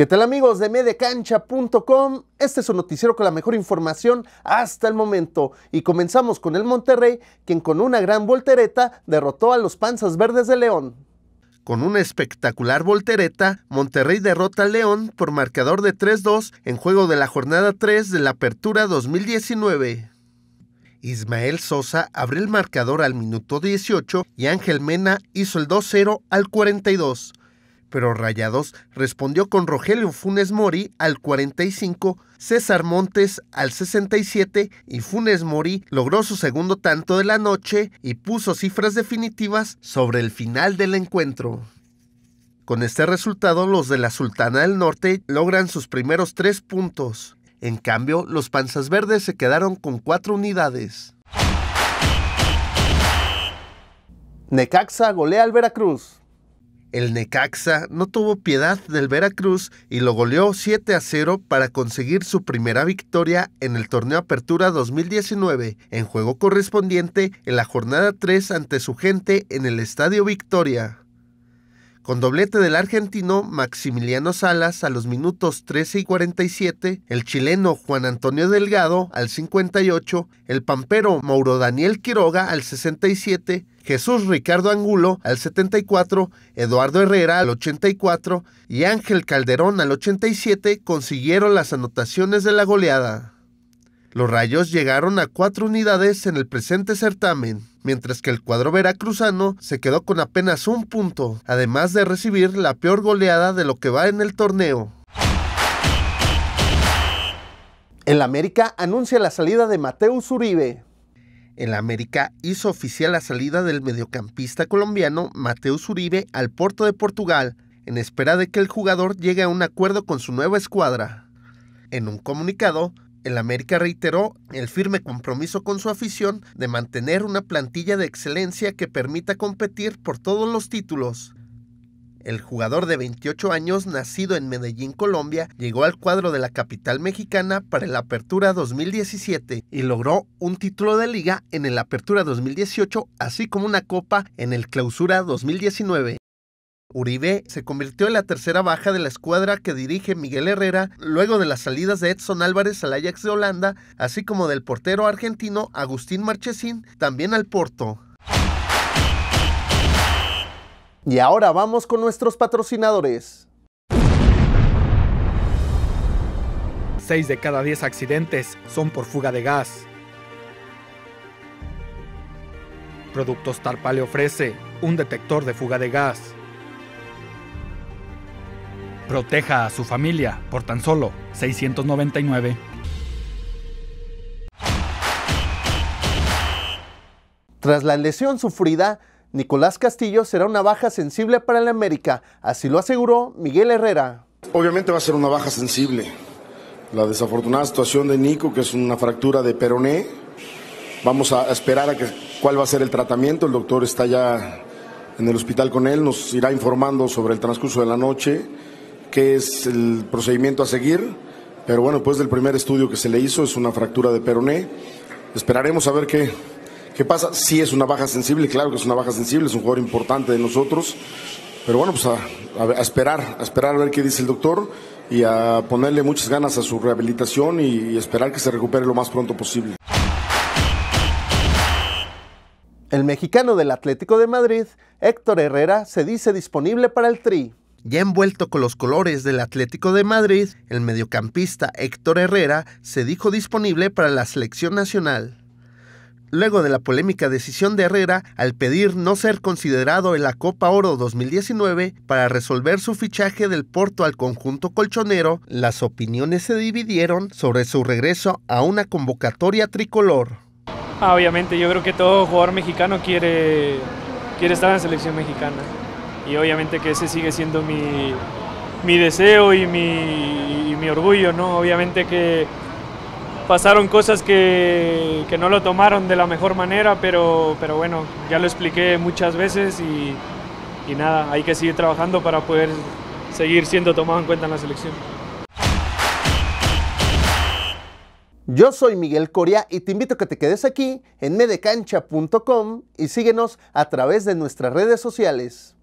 ¿Qué tal amigos de medecancha.com? Este es su noticiero con la mejor información hasta el momento y comenzamos con el Monterrey, quien con una gran voltereta derrotó a los Panzas Verdes de León. Con una espectacular voltereta, Monterrey derrota a León por marcador de 3-2 en juego de la jornada 3 de la Apertura 2019. Ismael Sosa abrió el marcador al minuto 18 y Ángel Mena hizo el 2-0 al 42 pero Rayados respondió con Rogelio Funes Mori al 45, César Montes al 67 y Funes Mori logró su segundo tanto de la noche y puso cifras definitivas sobre el final del encuentro. Con este resultado, los de la Sultana del Norte logran sus primeros tres puntos. En cambio, los Panzas Verdes se quedaron con cuatro unidades. Necaxa golea al Veracruz. El Necaxa no tuvo piedad del Veracruz y lo goleó 7 a 0 para conseguir su primera victoria en el torneo Apertura 2019 en juego correspondiente en la jornada 3 ante su gente en el Estadio Victoria. Con doblete del argentino Maximiliano Salas a los minutos 13 y 47, el chileno Juan Antonio Delgado al 58, el pampero Mauro Daniel Quiroga al 67, Jesús Ricardo Angulo al 74, Eduardo Herrera al 84 y Ángel Calderón al 87 consiguieron las anotaciones de la goleada. Los Rayos llegaron a cuatro unidades en el presente certamen mientras que el cuadro veracruzano se quedó con apenas un punto, además de recibir la peor goleada de lo que va en el torneo. El América anuncia la salida de Mateus Uribe. El América hizo oficial la salida del mediocampista colombiano Mateus Uribe al puerto de Portugal, en espera de que el jugador llegue a un acuerdo con su nueva escuadra. En un comunicado, el América reiteró el firme compromiso con su afición de mantener una plantilla de excelencia que permita competir por todos los títulos. El jugador de 28 años, nacido en Medellín, Colombia, llegó al cuadro de la capital mexicana para el Apertura 2017 y logró un título de liga en el Apertura 2018, así como una copa en el Clausura 2019. Uribe se convirtió en la tercera baja de la escuadra que dirige Miguel Herrera luego de las salidas de Edson Álvarez al Ajax de Holanda, así como del portero argentino Agustín Marchesín, también al Porto. Y ahora vamos con nuestros patrocinadores. 6 de cada 10 accidentes son por fuga de gas. Productos Tarpa le ofrece un detector de fuga de gas Proteja a su familia por tan solo 699. Tras la lesión sufrida, Nicolás Castillo será una baja sensible para el América, así lo aseguró Miguel Herrera. Obviamente va a ser una baja sensible. La desafortunada situación de Nico, que es una fractura de peroné, vamos a esperar a que, cuál va a ser el tratamiento. El doctor está ya en el hospital con él, nos irá informando sobre el transcurso de la noche qué es el procedimiento a seguir, pero bueno, pues del primer estudio que se le hizo es una fractura de peroné. Esperaremos a ver qué, qué pasa. Sí es una baja sensible, claro que es una baja sensible, es un jugador importante de nosotros, pero bueno, pues a, esperar, a esperar a ver qué dice el doctor y a ponerle muchas ganas a su rehabilitación y, y esperar que se recupere lo más pronto posible. El mexicano del Atlético de Madrid, Héctor Herrera, se dice disponible para el Tri. Ya envuelto con los colores del Atlético de Madrid, el mediocampista Héctor Herrera se dijo disponible para la selección nacional. Luego de la polémica decisión de Herrera al pedir no ser considerado en la Copa Oro 2019 para resolver su fichaje del Porto al conjunto colchonero, las opiniones se dividieron sobre su regreso a una convocatoria tricolor. Ah, obviamente, yo creo que todo jugador mexicano quiere, quiere estar en la selección mexicana y obviamente que ese sigue siendo mi, deseo y mi, mi, orgullo, ¿no? Obviamente que pasaron cosas que, no lo tomaron de la mejor manera, pero, pero bueno, ya lo expliqué muchas veces y, y nada, hay que seguir trabajando para poder seguir siendo tomado en cuenta en la selección. Yo soy Miguel Coria y te invito a que te quedes aquí en medecancha.com y síguenos a través de nuestras redes sociales.